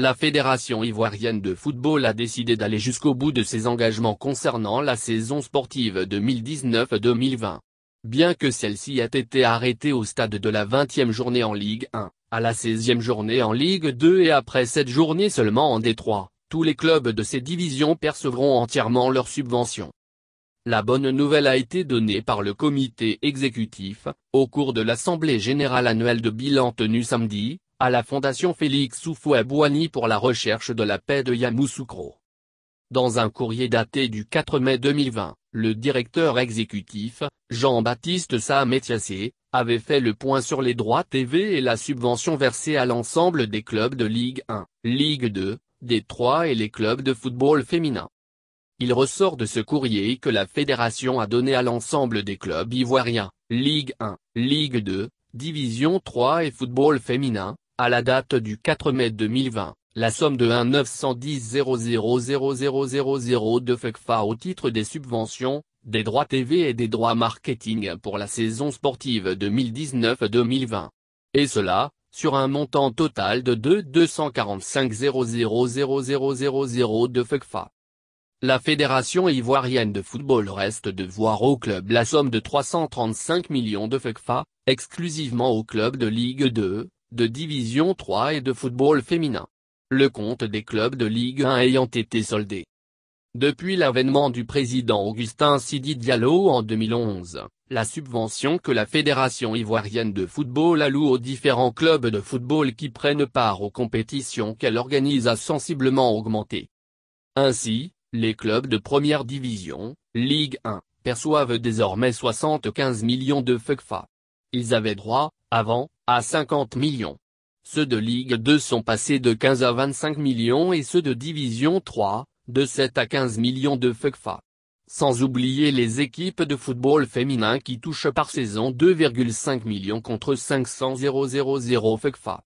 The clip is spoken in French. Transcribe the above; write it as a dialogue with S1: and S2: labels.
S1: La Fédération ivoirienne de football a décidé d'aller jusqu'au bout de ses engagements concernant la saison sportive 2019-2020. Bien que celle-ci ait été arrêtée au stade de la 20e journée en Ligue 1, à la 16e journée en Ligue 2 et après cette journée seulement en Détroit, tous les clubs de ces divisions percevront entièrement leurs subventions. La bonne nouvelle a été donnée par le comité exécutif, au cours de l'Assemblée générale annuelle de bilan tenue samedi, à la Fondation Félix Bouani pour la recherche de la paix de Yamoussoukro. Dans un courrier daté du 4 mai 2020, le directeur exécutif, Jean-Baptiste Sametiassé, avait fait le point sur les droits TV et la subvention versée à l'ensemble des clubs de Ligue 1, Ligue 2, D3 et les clubs de football féminin. Il ressort de ce courrier que la fédération a donné à l'ensemble des clubs ivoiriens, Ligue 1, Ligue 2, Division 3 et football féminin, à la date du 4 mai 2020, la somme de 1 910 000 000 de FECFA au titre des subventions, des droits TV et des droits marketing pour la saison sportive 2019-2020. Et cela, sur un montant total de 2 245 000 de FECFA. La Fédération ivoirienne de football reste de voir au club la somme de 335 millions de FECFA, exclusivement au club de Ligue 2, de Division 3 et de football féminin. Le compte des clubs de Ligue 1 ayant été soldé. Depuis l'avènement du président Augustin Sidi Diallo en 2011, la subvention que la Fédération ivoirienne de football alloue aux différents clubs de football qui prennent part aux compétitions qu'elle organise a sensiblement augmenté. Ainsi, les clubs de première division, Ligue 1, perçoivent désormais 75 millions de FECFA. Ils avaient droit, avant, à 50 millions. Ceux de Ligue 2 sont passés de 15 à 25 millions et ceux de Division 3, de 7 à 15 millions de FECFA. Sans oublier les équipes de football féminin qui touchent par saison 2,5 millions contre 500 000 FECFA.